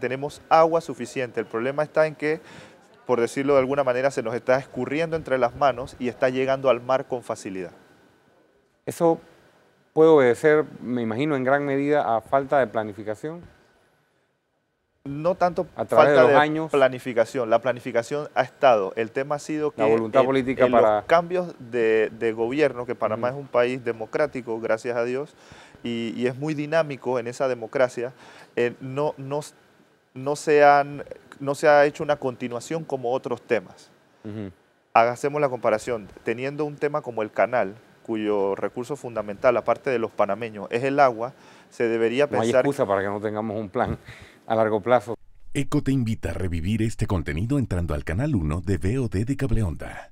Tenemos agua suficiente, el problema está en que, por decirlo de alguna manera, se nos está escurriendo entre las manos y está llegando al mar con facilidad. Eso puede obedecer, me imagino, en gran medida a falta de planificación. No tanto a falta de, planificación, la planificación ha estado, el tema ha sido que voluntad política para... los cambios de, gobierno, que Panamá es un país democrático, gracias a Dios, y, es muy dinámico en esa democracia, eh, no, no no se, ha hecho una continuación como otros temas. hagamos la comparación, teniendo un tema como el canal, cuyo recurso fundamental, aparte de los panameños, es el agua, se debería pensar... No excusa para que no tengamos un plan a largo plazo. ECO te invita a revivir este contenido entrando al canal 1 de VOD de Cableonda.